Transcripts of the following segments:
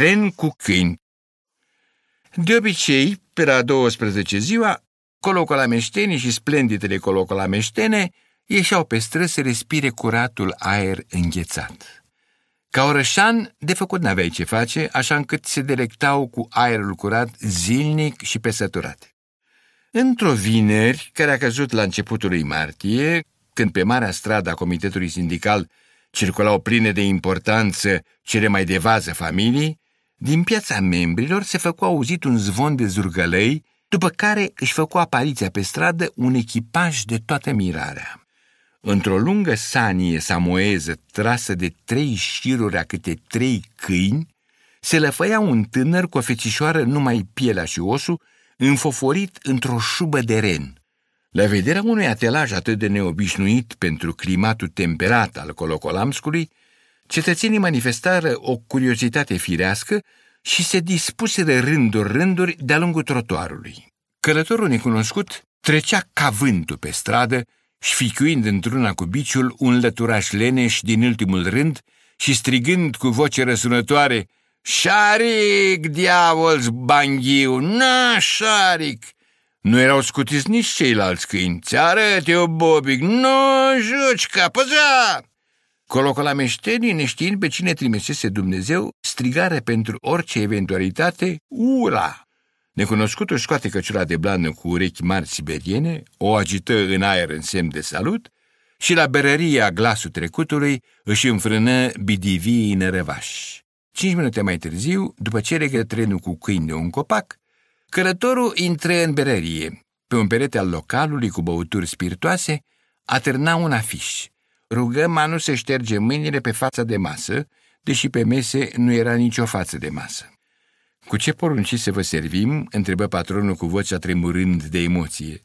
Tren cu câini De obicei, pe la 12 ziua, colocolameștenii și splendidele colocolameștene ieșeau pe străzi să respire curatul aer înghețat. Ca orășan, de făcut n-aveai ce face, așa încât se delectau cu aerul curat zilnic și pesăturat. Într-o vineri, care a căzut la începutul lui martie, când pe marea stradă a Comitetului Sindical circulau pline de importanță cele mai de vază familii, din piața membrilor se făcu auzit un zvon de zurgălei, după care își făcu apariția pe stradă un echipaj de toată mirarea. Într-o lungă sanie samoeză trasă de trei șiruri a câte trei câini, se lăfăia un tânăr cu o fețișoară numai pielea și osul, înfoforit într-o șubă de ren. La vederea unui atelaj atât de neobișnuit pentru climatul temperat al Colocolamscului, Cetățenii manifestară o curiozitate firească și se dispuseră rânduri-rânduri de-a lungul trotuarului. Călătorul necunoscut trecea ca vântul pe stradă, șficuind într-una cu biciul un lăturaș leneș din ultimul rând și strigând cu voce răsunătoare Șaric, diavol banghiu, na, șaric! Nu erau scutiți nici ceilalți câini. Ți arăt eu, Bobic, nu juci ca Colocolameștenii, neștiind pe cine trimisese Dumnezeu, strigare pentru orice eventualitate, ura! Necunoscutul scoate căciura de blană cu urechi mari siberiene, o agită în aer în semn de salut și la berăria glasul trecutului își înfrână bidivii nerăvași. Cinci minute mai târziu, după ce legă trenul cu câini de un copac, călătorul intră în berărie. Pe un perete al localului cu băuturi spiritoase, atârna un afiș – Rugă Manu să șterge mâinile pe fața de masă, deși pe mese nu era nicio față de masă. Cu ce porunci să vă servim?" întrebă patronul cu vocea tremurând de emoție.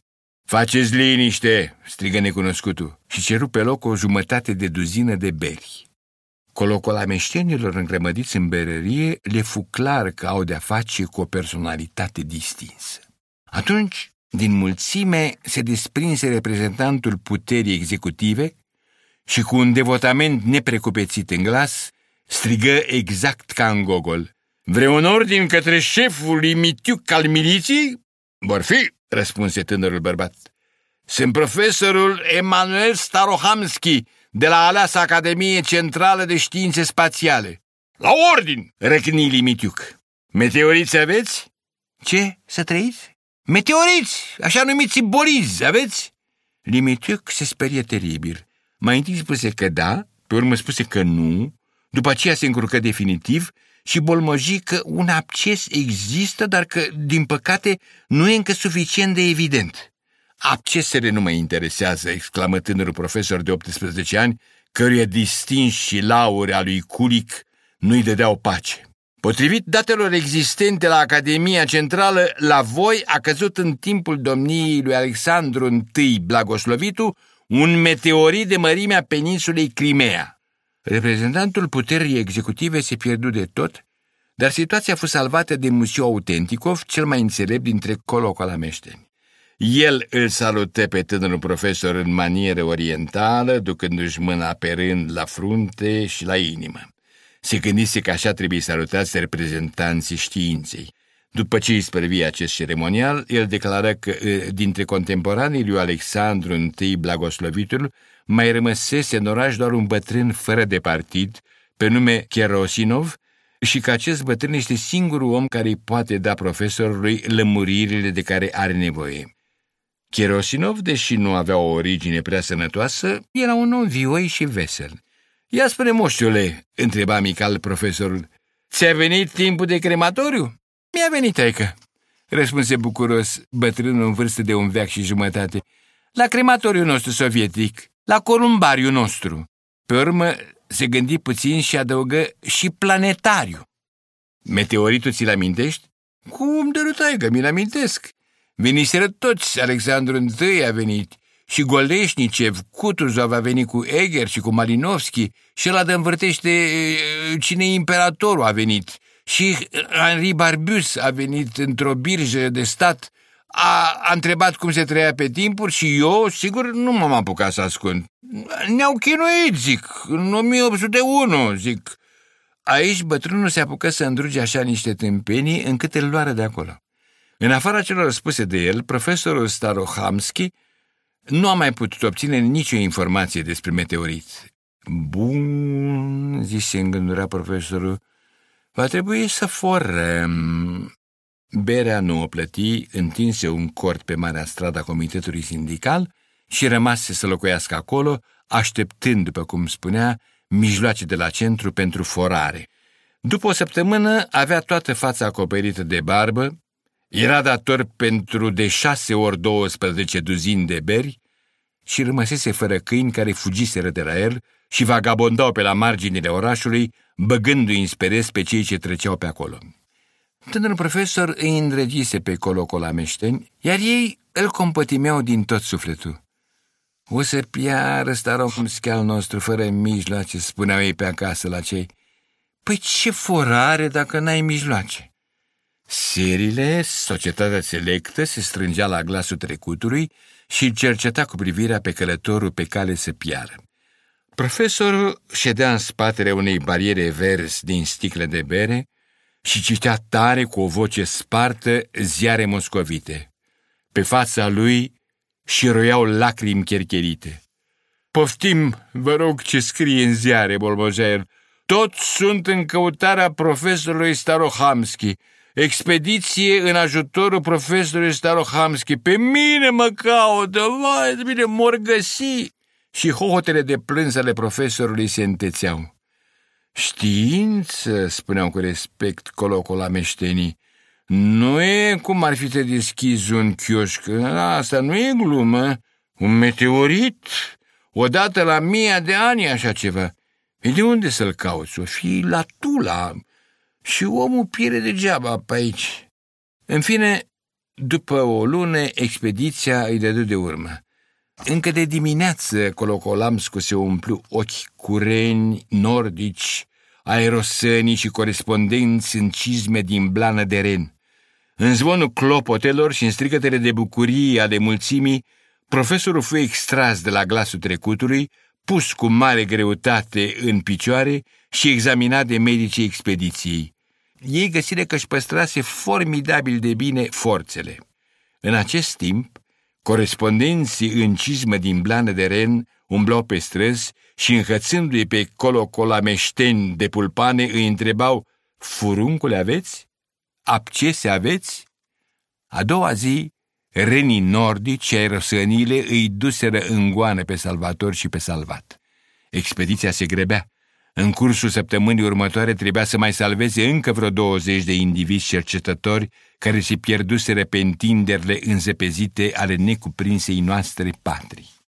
Faceți liniște!" strigă necunoscutul și ceru pe loc o jumătate de duzină de beri. Colocola meștenilor îngrămădiți în berărie le fu clar că au de-a face cu o personalitate distinsă. Atunci, din mulțime, se desprinse reprezentantul puterii executive, și cu un devotament neprecupețit în glas, strigă exact ca în gogol. Vreun ordin către șeful Imitiuc al miliției? Vor fi, răspunse tânărul bărbat. Sunt profesorul Emanuel Starohamski de la aleasa Academie Centrală de Științe Spațiale. La ordin, răcni Limitiuc. Meteoriți aveți? Ce, să trăiți? Meteoriți, așa numiți bolizi, aveți? Limitiuc se sperie teribil. Mai întâi spuse că da, pe urmă spuse că nu, după aceea se încurcă definitiv și bolmăji că un abces există, dar că, din păcate, nu e încă suficient de evident. Abcesele nu mă interesează, exclamă tânărul profesor de 18 ani, căruia distins și laure a lui Culic nu-i dădeau pace. Potrivit datelor existente la Academia Centrală, la voi a căzut în timpul domniei lui Alexandru I Blagoslovitu un meteorit de mărimea peninsulei Crimea. Reprezentantul puterii executive se pierdu de tot, dar situația a fost salvată de Musiu Autenticov, cel mai înțelept dintre colocolameșteni. El îl salută pe tânărul profesor în manieră orientală, ducându-și mâna pe rând la frunte și la inimă. Se gândise că așa trebuie salutați reprezentanții științei. După ce îi spărvi acest ceremonial, el declară că dintre contemporanii lui Alexandru I Blagoslovitul mai rămăsese în oraș doar un bătrân fără de partid, pe nume Cherosinov, și că acest bătrân este singurul om care îi poate da profesorului lămuririle de care are nevoie. Cherosinov, deși nu avea o origine prea sănătoasă, era un om vioi și vesel. Ia spune, moștiule, întreba amical profesorul, ți-a venit timpul de crematoriu? Mi-a venit, aică, răspunse bucuros bătrânul în vârstă de un veac și jumătate, la crematoriul nostru sovietic, la columbariul nostru. Pe urmă se gândi puțin și adăugă și planetariu. Meteoritul ți-l amintești? Cum de taică, mi-l amintesc. Veniseră toți, Alexandru I a venit și Goleșnicev, Cutuzov a venit cu Eger și cu Malinovski și ăla de învârtește cine imperatorul a venit și Henri Barbus a venit într-o birjă de stat, a, a întrebat cum se trăia pe timpuri și eu, sigur, nu m-am apucat să ascund. Ne-au chinuit, zic, în 1801, zic. Aici bătrânul se apucă să îndruge așa niște tâmpenii încât îl luară de acolo. În afara celor spuse de el, profesorul Starohamski nu a mai putut obține nicio informație despre meteorit. Bun, zise gândura profesorul, Va trebui să forăm. Mm, berea nu o plăti, întinse un cort pe marea strada comitetului sindical și rămase să locuiască acolo, așteptând, după cum spunea, mijloace de la centru pentru forare. După o săptămână avea toată fața acoperită de barbă, era dator pentru de șase ori 12 duzini de beri și rămăsese fără câini care fugiseră de la el și vagabondau pe la marginile orașului, băgându-i în speres pe cei ce treceau pe acolo. Tânărul profesor îi îndrăgise pe colocolameșteni, iar ei îl compătimeau din tot sufletul. O să piară cum scheal nostru fără mijloace, spuneau ei pe acasă la cei. Păi ce forare dacă n-ai mijloace? Serile, societatea selectă, se strângea la glasul trecutului și cerceta cu privirea pe călătorul pe cale să piară. Profesorul ședea în spatele unei bariere verzi din sticle de bere și citea tare cu o voce spartă ziare moscovite. Pe fața lui și roiau lacrimi chercherite. Poftim, vă rog, ce scrie în ziare, Bolbojaev. Toți sunt în căutarea profesorului Starohamski. Expediție în ajutorul profesorului Starohamski. Pe mine mă caută, vai, de mine mor găsi și hohotele de plâns ale profesorului se întețeau. Știință, spuneau cu respect colocul meștenii, nu e cum ar fi să deschizi un chioșc, asta nu e glumă, un meteorit, odată la mii de ani așa ceva. E de unde să-l cauți? O fi la Tula și omul piere degeaba pe aici. În fine, după o lună, expediția îi dădu de urmă. Încă de dimineață Colocolamscu se umplu ochi cureni, nordici, aerosănii și corespondenți în cizme din blană de ren. În zvonul clopotelor și în stricătele de bucurie ale mulțimii, profesorul fu extras de la glasul trecutului, pus cu mare greutate în picioare și examinat de medicii expediției. Ei găsire că își păstrase formidabil de bine forțele. În acest timp, Corespondenții în cizmă din blană de ren umblau pe străzi și înhățându-i pe colocolameșteni de pulpane îi întrebau Furuncule aveți? Abcese aveți? A doua zi, renii nordici ai răsănile îi duseră în goană pe salvator și pe salvat. Expediția se grebea. În cursul săptămânii următoare trebuia să mai salveze încă vreo 20 de indivizi cercetători care se pierduseră pe întinderile înzepezite ale necuprinsei noastre patrii.